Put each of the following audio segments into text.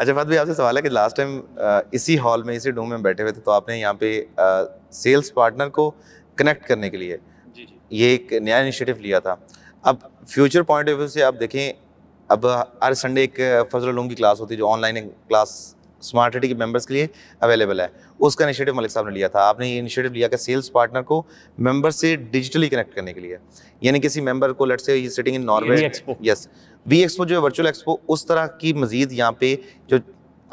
अच्छा बात भी आपसे सवाल है कि लास्ट टाइम इसी हॉल में इसी डूम में बैठे हुए थे तो आपने यहाँ पे सेल्स पार्टनर को कनेक्ट करने के लिए जी जी ये एक नया इनिशिएटिव लिया था अब फ्यूचर पॉइंट ऑफ व्यू से आप देखें अब हर संडे एक फजल की क्लास होती है जो ऑनलाइन क्लास स्मार्ट सिटी के मेंबर्स के लिए अवेलेबल है उसका इनिशिएटिव मलिक साहब ने लिया था आपने ये इनिशिएटिव लिया कि सेल्स पार्टनर को मेंबर से डिजिटली कनेक्ट करने के लिए यानी किसी मेंबर को let's say sitting in Norway yes we expo जो है वर्चुअल एक्सपो उस तरह की मजीद यहाँ पे जो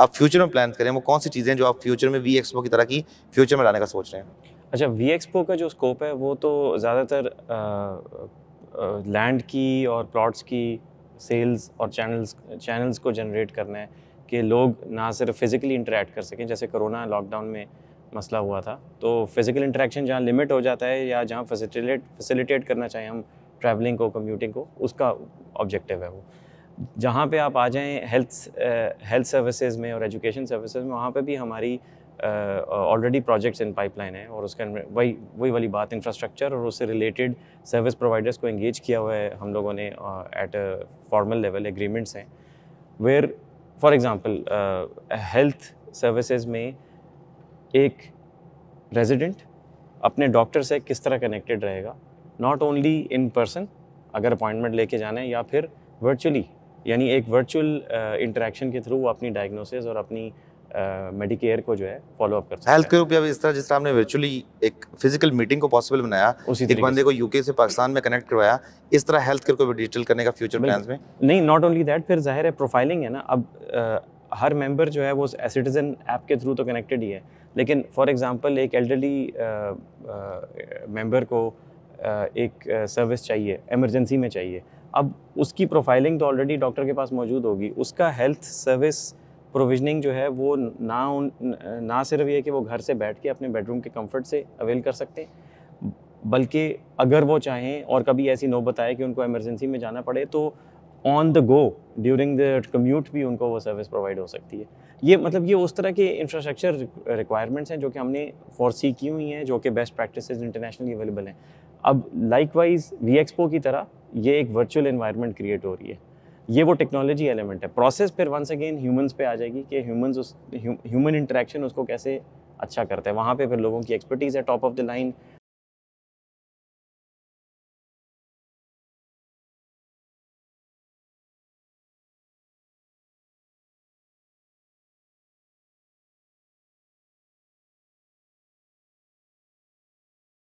आप फ्यूचर में प्लान करें वो कौन सी चीज़ें जो आप फ्यूचर में वी एक्सपो की तरह की फ्यूचर में लाने का सोच रहे हैं अच्छा वी एक्सपो का जो स्कोप है वो तो ज़्यादातर लैंड की और प्लॉट्स की सेल्स और चैनल्स चैनल्स को जनरेट करना है कि लोग ना सिर्फ फिज़िकली इंटरेक्ट कर सकें जैसे कोरोना लॉकडाउन में मसला हुआ था तो फिज़िकल इंटरेक्शन जहाँ लिमिट हो जाता है या जहाँ फैसिलिटेट फैसिलिटेट करना चाहें हम ट्रैवलिंग को कम्यूटिंग को उसका ऑब्जेक्टिव है वो जहाँ पे आप आ जाएँ हेल्थ हेल्थ सर्विसेज में और एजुकेशन सर्विसेज में वहाँ पे भी हमारी ऑलरेडी प्रोजेक्ट्स इन पाइपलाइन है और उसके वही वही वाली बात इंफ्रास्ट्रक्चर और उससे रिलेटेड सर्विस प्रोवाइडर्स को एंगेज किया हुआ है हम लोगों ने एट फॉर्मल लेवल एग्रीमेंट्स हैं where for example health services में एक रेजिडेंट अपने डॉक्टर से किस तरह कनेक्टेड रहेगा नॉट ओनली इन पर्सन अगर अपॉइंटमेंट लेके जाना है या फिर वर्चुअली यानी एक वर्चुअल इंटरेक्शन uh, के थ्रू वो अपनी डायग्नोसिस और अपनी मेडिकेयर को जो है फॉलो अप कर सकते हेल्थ केयर ग्रुप अभी इस तरह जिस तरह हमने वर्चुअली एक फिजिकल मीटिंग को पॉसिबल बनाया उसी एक बंदे को यूके से पाकिस्तान में कनेक्ट करवाया इस तरह हेल्थ केयर को भी डिजिटल करने का फ्यूचर प्लान में नहीं नॉट ओनली दैट फिर जाहिर है प्रोफाइलिंग है ना अब आ, हर मेंबर जो है वो सिटीज़न ऐप के थ्रू तो कनेक्टेड ही है लेकिन फॉर एग्जांपल एक एल्डरली मेंबर को एक सर्विस चाहिए इमरजेंसी में चाहिए अब उसकी प्रोफाइलिंग तो ऑलरेडी डॉक्टर के पास मौजूद होगी उसका हेल्थ सर्विस प्रोविजनिंग जो है वो ना उन ना सिर्फ ये कि वो घर से बैठ के अपने बेडरूम के कंफर्ट से अवेल कर सकते हैं बल्कि अगर वो चाहें और कभी ऐसी नौबत आए कि उनको एमरजेंसी में जाना पड़े तो on the go during the commute भी उनको वो सर्विस प्रोवाइड हो सकती है ये मतलब ये उस तरह के इंफ्रास्ट्रक्चर रिक्वायरमेंट्स हैं जो कि हमने फॉरसी की हुई हैं जो कि बेस्ट प्रैक्टिस इंटरनेशनली अवेलेबल हैं अब लाइक वाइज वी एक्सपो की तरह ये एक वर्चुअल इन्वायरमेंट क्रिएट हो रही है ये वो टेक्नोलॉजी एलिमेंट है प्रोसेस फिर वंस अगेन ह्यूमंस पे आ जाएगी कि ह्यूमंस उस ह्यूमन इंटरेक्शन उसको कैसे अच्छा करते हैं वहाँ पे फिर लोगों की एक्सपर्टीज़ है टॉप ऑफ द लाइन